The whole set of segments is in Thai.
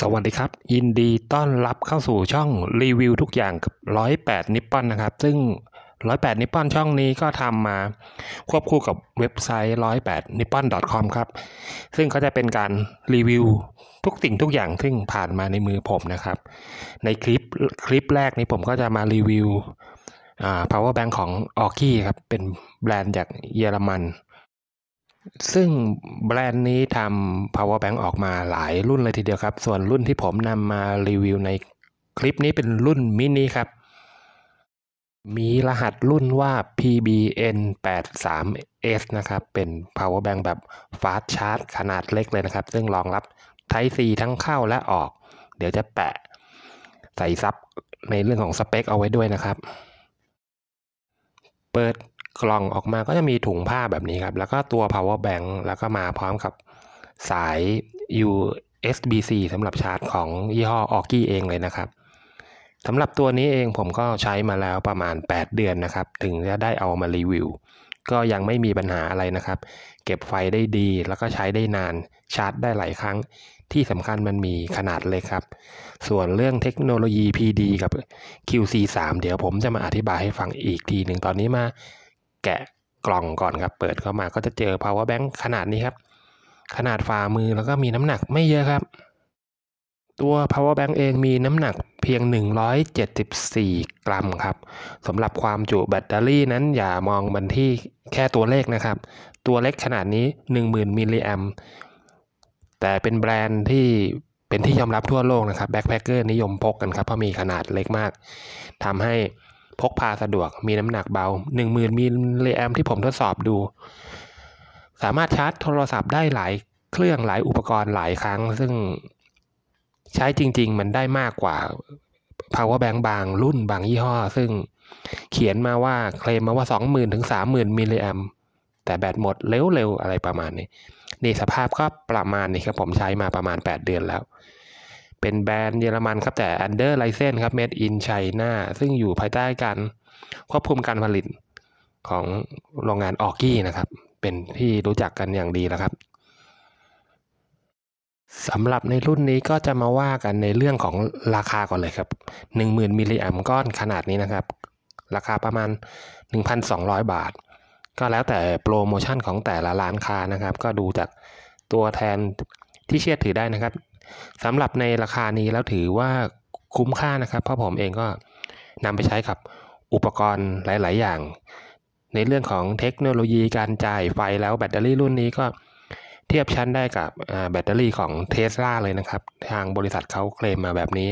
สวัสดีครับ ยินดีต้อนรับเข้าสู่ช่องรีวิวทุกอย่างกับ 108นิปปอนนะครับ ซึ่ง 108นิปปอนช่องนี้ก็ทำมาควบคู่กับเว็บไซต์108นิปปอน .com ครับ ซึ่งก็จะเป็นการรีวิวทุกสิ่งทุกอย่างซึ่งผ่านมาในมือผมนะครับ ในคลิปคลิปแรกนี้ผมก็จะมารีวิว power bank ของ o r k i ครับเป็นแบรนด์จากเยอรมันซึ่งแบรนด์นี้ทำ power bank ออกมาหลายรุ่นเลยทีเดียวครับ ส่วนรุ่นที่ผมนำมารีวิวในคลิปนี้เป็นรุ่นมินิครับ มีรหัสรุ่นว่า PBN83S นะครับ เป็น power bank แบบ fast charge ขนาดเล็กเลยนะครับ ซึ่งรองรับ Type C ทั้งเข้าและออก เดี๋ยวจะแปะใส่ซับในเรื่องของสเปคเอาไว้ด้วยนะครับ เปิดกล่องออกมาก็จะมีถุงผ้าแบบนี้ครับ แล้วก็ตัว power bank แล้วก็มาพร้อมกับ สาย USB-C สำหรับชาร์จของยี่ห้อออกี้เองเลยนะครับสำหรับตัวนี้เองผมก็ใช้มาแล้วประมาณ 8 เดือนนะครับ ถึงจะได้เอามารีวิว ก็ยังไม่มีปัญหาอะไรนะครับ เก็บไฟได้ดี แล้วก็ใช้ได้นาน ชาร์จได้หลายครั้ง ที่สำคัญมันมีขนาดเล็กครับ ส่วนเรื่องเทคโนโลยี PD กับ QC3 เดี๋ยวผมจะมาอธิบายให้ฟังอีกทีหนึ่ง ตอนนี้มาแกะกล่องก่อนครับเปิดเข้ามาก็จะเจอ power bank ขนาดนี้ครับ ขนาดฝ่ามือแล้วก็มีน้ำหนักไม่เยอะครับ ตัว power bank เองมีน้ำหนักเพียง 174 กรัมครับ สำหรับความจุแบตเตอรี่นั้นอย่ามองมันที่แค่ตัวเลขนะครับ ตัวเล็กขนาดนี้ 10,000มิลลิแอมแต่เป็นแบรนด์ที่เป็นที่ยอมรับทั่วโลกนะครับแบ็คแพคเกอร์นิยมพกกันครับเพราะมีขนาดเล็กมากทำให้พกพาสะดวก มีน้ำหนักเบา 10,000มิลลิแอมที่ผมทดสอบดู สามารถชาร์จโทรศัพท์ได้หลายเครื่องหลายอุปกรณ์หลายครั้ง ซึ่งใช้จริงๆมันได้มากกว่า power bank บางรุ่นบางยี่ห้อ ซึ่งเขียนมาว่า เคลมมาว่า 20,000ถึง 30,000มิลลิแอม แต่แบตหมดเร็วๆ อะไรประมาณนี้นี่สภาพก็ประมาณนี้ครับ ผมใช้มาประมาณ8เดือนแล้วเป็นแบรนด์เยอรมันครับแต่ under license ครับ made in China ซึ่งอยู่ภายใต้การควบคุมการผลิตของโรงงานออกี้นะครับ เป็นที่รู้จักกันอย่างดีแล้วครับสำหรับในรุ่นนี้ก็จะมาว่ากันในเรื่องของราคาก่อนเลยครับ 10,000 มิลลิแอมก้อนขนาดนี้นะครับ ราคาประมาณ 1,200 บาท ก็แล้วแต่โปรโมชั่นของแต่ละร้านค้านะครับ ก็ดูจากตัวแทนที่เชื่อถือได้นะครับสำหรับในราคานี้แล้วถือว่าคุ้มค่านะครับเพราะผมเองก็นำไปใช้กับอุปกรณ์หลาย ๆอย่าง ในเรื่องของเทคโนโลยีการจ่ายไฟแล้วแบตเตอรี่รุ่นนี้ก็เทียบชั้นได้กับแบตเตอรี่ของเท s l a เลยนะครับ ทางบริษัทเขาเคลมมาแบบนี้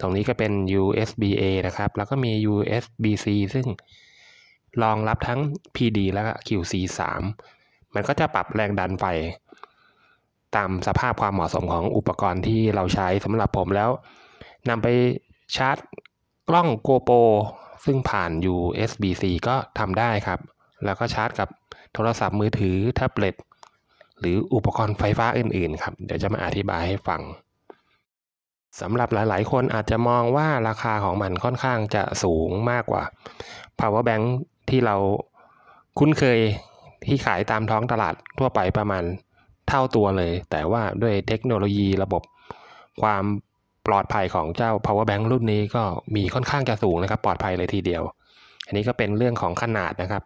ตรงนี้ก็เป็น USB A นะครับ แล้วก็มี USB C ซึ่งรองรับทั้ง PD และ QC 3มันก็จะปรับแรงดันไฟตามสภาพความเหมาะสมของอุปกรณ์ที่เราใช้สำหรับผมแล้วนำไปชาร์จกล้อง GoPro ซึ่งผ่าน USB-C ก็ทำได้ครับ แล้วก็ชาร์จกับโทรศัพท์มือถือแท็บเล็ตหรืออุปกรณ์ไฟฟ้าอื่นๆครับ เดี๋ยวจะมาอธิบายให้ฟังสำหรับหลายๆคนอาจจะมองว่าราคาของมันค่อนข้างจะสูงมากกว่า power bank ที่เราคุ้นเคยที่ขายตามท้องตลาดทั่วไปประมาณเท่าตัวเลย แต่ว่าด้วยเทคโนโลยีระบบความปลอดภัยของเจ้า power bank รุ่นนี้ก็มีค่อนข้างจะสูงนะครับปลอดภัยเลยทีเดียว อันนี้ก็เป็นเรื่องของขนาดนะครับ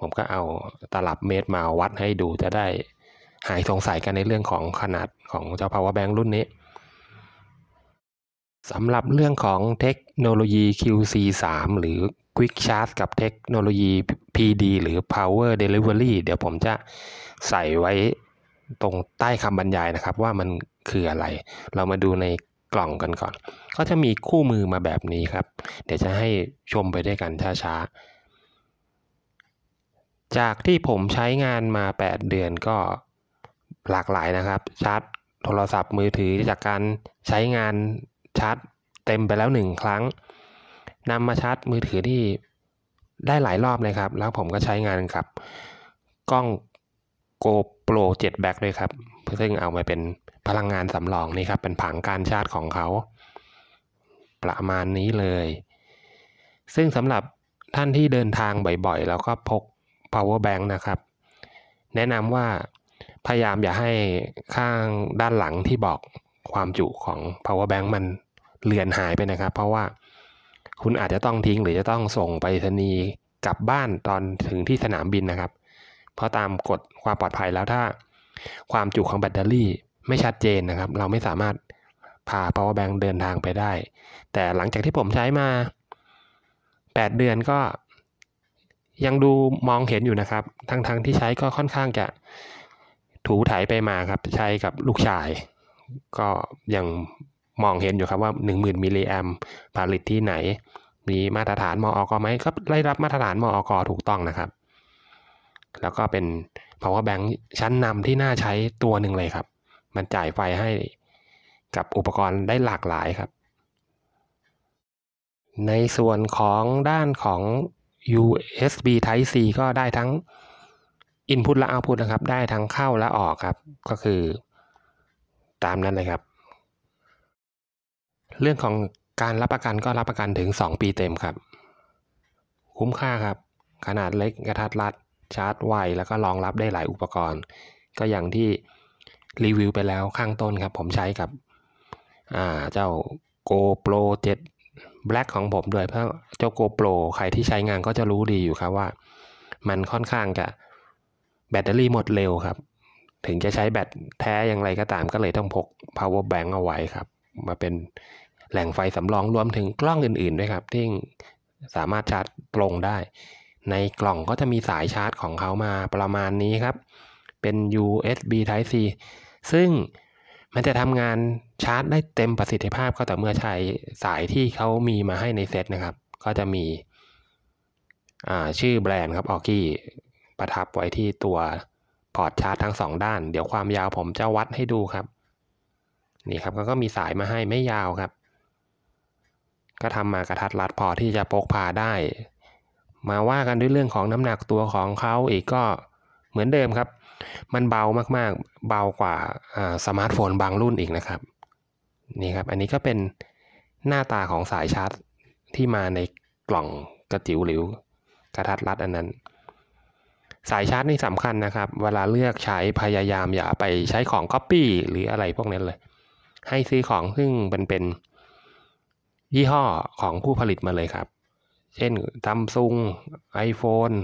ผมก็เอาตลับเมตรมาวัดให้ดูจะได้หายสงสัยกันในเรื่องของขนาดของเจ้า power bank รุ่นนี้สำหรับเรื่องของเทคโนโลยี QC3 หรือ Quick Charge กับเทคโนโลยี PD หรือ Power Delivery เดี๋ยวผมจะใส่ไว้ตรงใต้คำบรรยายนะครับว่ามันคืออะไร เรามาดูในกล่องกันก่อน ก็จะมีคู่มือมาแบบนี้ครับ เดี๋ยวจะให้ชมไปด้วยกันช้าๆ จากที่ผมใช้งานมา 8 เดือนก็หลากหลายนะครับ ชาร์จโทรศัพท์มือถือจากการใช้งานชาร์จเต็มไปแล้ว1ครั้งนำมาชาร์จมือถือที่ได้หลายรอบเลยครับ แล้วผมก็ใช้งานกับกล้องโโกปรเจ็ดแบ็กด้วยครับ ซึ่งเอามาเป็นพลังงานสำรองนี่ครับ เป็นผังการชาร์จของเขาประมาณนี้เลย ซึ่งสำหรับท่านที่เดินทางบ่อยๆแล้วก็พก power bank นะครับ แนะนำว่าพยายามอย่าให้ข้างด้านหลังที่บอกความจุของ power bank มันเลือนหายไปนะครับ เพราะว่าคุณอาจจะต้องทิ้งหรือจะต้องส่งไปรษณีย์กลับบ้านตอนถึงที่สนามบินนะครับพราะตามกฎความปลอดภัยแล้วถ้าความจุของแบตเตอรี่ไม่ชัดเจนนะครับ เราไม่สามารถพา power bank เดินทางไปได้ แต่หลังจากที่ผมใช้มา 8 เดือนก็ยังดูมองเห็นอยู่นะครับ ทั้ง ๆทที่ใช้ก็ค่อนข้างจะถูถ่ายไปมาครับใช้กับลูกชายก็ยังมองเห็นอยู่ครับว่า 10,000มิลลิแอมผลิตที่ไหน มีมาตรฐานมออกไหมก็ได้รับมาตรฐานมออกถูกต้องนะครับแล้วก็เป็น power bank ชั้นนำที่น่าใช้ตัวหนึ่งเลยครับ มันจ่ายไฟให้กับอุปกรณ์ได้หลากหลายครับ ในส่วนของด้านของ USB Type C ก็ได้ทั้ง Input และ Output นะครับ ได้ทั้งเข้าและออกครับ ก็คือตามนั้นเลยครับ เรื่องของการรับประกันก็รับประกันถึง 2 ปีเต็มครับ คุ้มค่าครับ ขนาดเล็กกระทัดรัดชาร์จไวแล้วก็รองรับได้หลายอุปกรณ์ ก็อย่างที่รีวิวไปแล้วข้างต้นครับผมใช้กับเจ้า GoPro 7 Black ของผมด้วย เพราะเจ้า GoPro ใครที่ใช้งานก็จะรู้ดีอยู่ครับว่า มันค่อนข้างจะแบตเตอรี่หมดเร็วครับ ถึงจะใช้แบตแท้อย่างไรก็ตามก็เลยต้องพก power bank เอาไว้ครับ มาเป็นแหล่งไฟสำรองรวมถึงกล้องอื่นๆด้วยครับที่สามารถชาร์จตรงได้ในกล่องก็จะมีสายชาร์จของเขามาประมาณนี้ครับ เป็น USB Type C ซึ่งมันจะทำงานชาร์จได้เต็มประสิทธิภาพก็แต่เมื่อใช้สายที่เขามีมาให้ในเซตนะครับ ก็จะมีชื่อแบรนด์ครับ ออกี้ประทับไว้ที่ตัวพอร์ตชาร์จทั้ง 2 ด้าน เดี๋ยวความยาวผมจะวัดให้ดูครับ นี่ครับก็มีสายมาให้ไม่ยาวครับ ก็ทำมากระทัดรัดพอที่จะพกพาได้มาว่ากันด้วยเรื่องของน้ำหนักตัวของเขาอีกก็เหมือนเดิมครับ มันเบามากๆเบากว่าสมาร์ทโฟนบางรุ่นอีกนะครับนี่ครับ อันนี้ก็เป็นหน้าตาของสายชาร์จที่มาในกล่องกระจิ๋วหรือกระทัดรัดอันนั้น สายชาร์จนี่สำคัญนะครับ เวลาเลือกใช้พยายามอย่าไปใช้ของ Copy หรืออะไรพวกนั้นเลย ให้ซื้อของซึ่งเป็นเป็น ยี่ห้อของผู้ผลิตมาเลยครับเช่นซัมซุง iPhone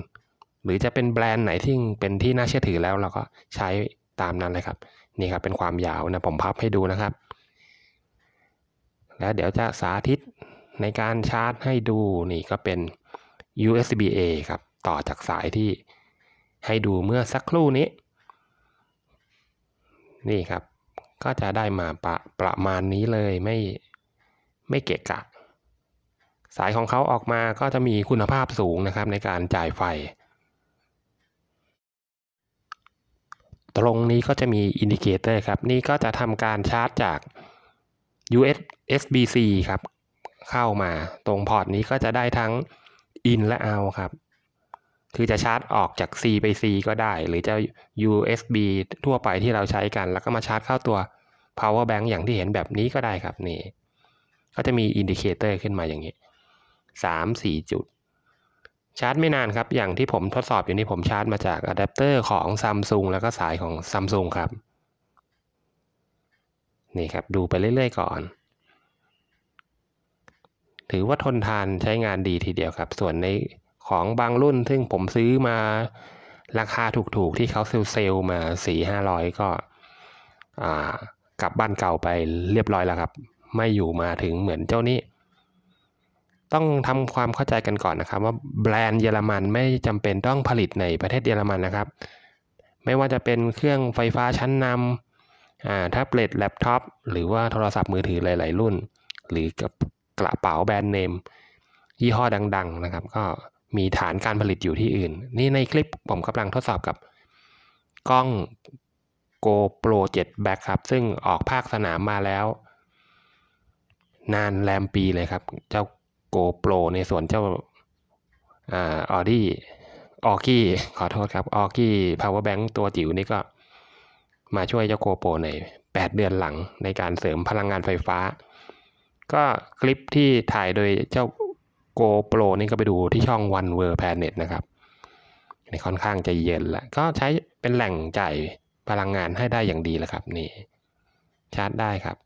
หรือจะเป็นแบรนด์ไหนที่เป็นที่น่าเชื่อถือแล้วเราก็ใช้ตามนั้นเลยครับ นี่ครับ เป็นความยาวนะ ผมพับให้ดูนะครับ แล้วเดี๋ยวจะสาธิตในการชาร์จให้ดูนี่ก็เป็น USB A ครับ ต่อจากสายที่ให้ดูเมื่อสักครู่นี้ นี่ครับ ก็จะได้มาประประมาณนี้เลย ไม่ไม่เกะกะสายของเขาออกมาก็จะมีคุณภาพสูงนะครับในการจ่ายไฟ ตรงนี้ก็จะมีอินดิเคเตอร์ครับ นี่ก็จะทำการชาร์จจาก US b c ครับ เข้ามาตรงพอร์ตนี้ก็จะได้ทั้ง in และ out ครับ คือจะชาร์จออกจาก C ไป C ก็ได้ หรือจะ USB ทั่วไปที่เราใช้กัน แล้วก็มาชาร์จเข้าตัว power bank อย่างที่เห็นแบบนี้ก็ได้ครับนี่ก็จะมีอินดิเคเตอร์ขึ้นมาอย่างนี้3 4 จุด ชาร์จไม่นานครับ อย่างที่ผมทดสอบอยู่นี่ผมชาร์จมาจากอะแดปเตอร์ของ Samsung แล้วก็สายของ Samsung ครับ นี่ครับ ดูไปเรื่อยๆก่อน ถือว่าทนทานใช้งานดีทีเดียวครับ ส่วนในของบางรุ่น ซึ่งผมซื้อมาราคาถูกๆที่เขาเซลล์มา 4 500 ก็กลับบ้านเก่าไปเรียบร้อยแล้วครับ ไม่อยู่มาถึงเหมือนเจ้านี้ต้องทำความเข้าใจกันก่อนนะครับว่าแบรนด์เยอรมันไม่จำเป็นต้องผลิตในประเทศเยอรมันนะครับ ไม่ว่าจะเป็นเครื่องไฟฟ้าชั้นนำแท็บเล็ตแล็ปท็อปหรือว่าโทรศัพท์มือถือหลาย ๆ รุ่น หรือกับกระเป๋าแบรนด์เนมยี่ห้อดังๆนะครับ ก็มีฐานการผลิตอยู่ที่อื่น นี่ในคลิปผมกำลังทดสอบกับกล้อง GoPro 7 Back ครับซึ่งออกภาคสนามมาแล้ว นานแรมปีเลยครับเจ้า GoPro ในส่วนเจ้าออดี้ ออคี้ ขอโทษครับ ออคี้ พาวอร์แบงค์ตัวจิ๋วนี่ก็มาช่วยเจ้าโกโปรใน 8 เดือนหลังในการเสริมพลังงานไฟฟ้า ก็คลิปที่ถ่ายโดยเจ้าโกโปรนี่ก็ไปดูที่ช่อง One World Planet นะครับ ในค่อนข้างจะเย็นละก็ใช้เป็นแหล่งจ่ายพลังงานให้ได้อย่างดีแล้วครับนี่ชาร์จได้ครับ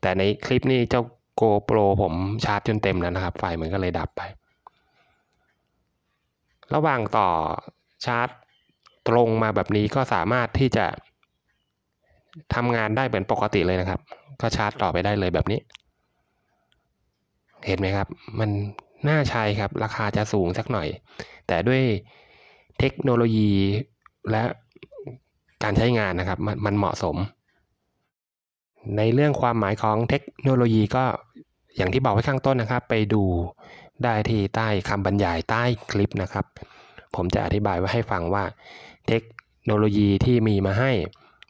แต่ในคลิปนี้เจ้าโกโปรผมชาร์จจนเต็มแล้วนะครับ ไฟมันก็เลยดับไป ระหว่างต่อชาร์จ ตรงมาแบบนี้ก็สามารถที่จะทำงานได้เป็นปกติเลยนะครับ ก็ชาร์จต่อไปได้เลยแบบนี้ เห็นไหมครับ มันน่าใช้ครับ ราคาจะสูงสักหน่อย แต่ด้วยเทคโนโลยีและการใช้งานนะครับ มันเหมาะสมในเรื่องความหมายของเทคโนโลยีก็อย่างที่บอกไว้ข้างต้นนะครับ ไปดูได้ที่ใต้คำบรรยายใต้คลิปนะครับ ผมจะอธิบายไว้ให้ฟังว่า เทคโนโลยีที่มีมาให้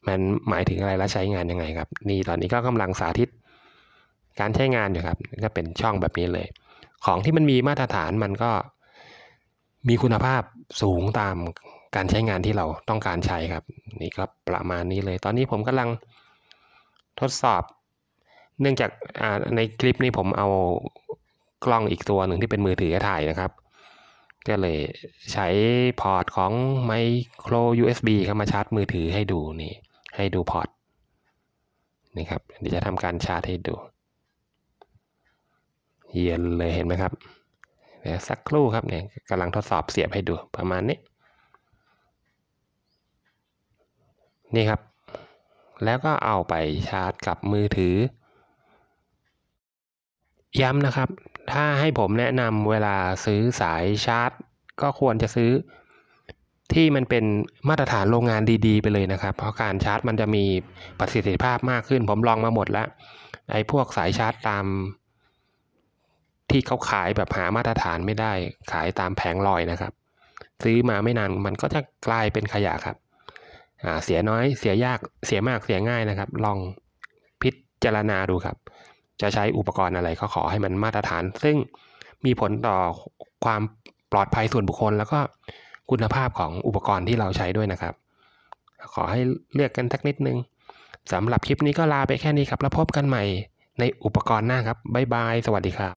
มันหมายถึงอะไรและใช้งานยังไงครับนี่ตอนนี้ก็กำลังสาธิตการใช้งานอยู่ครับ ก็เป็นช่องแบบนี้เลย ของที่มันมีมาตรฐานมันก็ มีคุณภาพสูงตามการใช้งานที่เราต้องการใช้ครับ นี่ก็ประมาณนี้เลย ตอนนี้ผมกำลังทดสอบ เนื่องจากในคลิปนี้ผมเอากล้องอีกตัวหนึ่งที่เป็นมือถือถ่ายนะครับ ก็เลยใช้พอร์ตของไมโคร USB เข้ามาชาร์จมือถือให้ดูนี่ ให้ดูพอร์ต นี่ครับเดี๋ยวจะทำการชาร์จให้ดู เย็นเลยเห็นไหมครับเดี๋ยวสักครู่ครับเนี่ยกำลังทดสอบเสียบให้ดูประมาณนี้ นี่ครับแล้วก็เอาไปชาร์จกับมือถือ ย้ำนะครับ ถ้าให้ผมแนะนำเวลาซื้อสายชาร์จ ก็ควรจะซื้อ ที่มันเป็นมาตรฐานโรงงานดีๆ ไปเลยนะครับ เพราะการชาร์จ มันจะมีประสิทธิภาพมากขึ้นผมลองมาหมดแล้วไอ้พวกสายชาร์จตาม ที่เขาขายแบบหามาตรฐานไม่ได้ขายตามแผงลอยนะครับ ซื้อมาไม่นานมันก็จะกลายเป็นขยะครับเสียน้อยเสียยากเสียมากเสียง่ายนะครับ ลองพิจารณาดูครับ จะใช้อุปกรณ์อะไรก็ขอให้มันมาตรฐาน ซึ่งมีผลต่อความปลอดภัยส่วนบุคคล แล้วก็คุณภาพของอุปกรณ์ที่เราใช้ด้วยนะครับ ขอให้เลือกกันสักนิดนึงสำหรับคลิปนี้ก็ลาไปแค่นี้ครับ แล้วพบกันใหม่ในอุปกรณ์หน้าครับบ๊ายบายสวัสดีครับ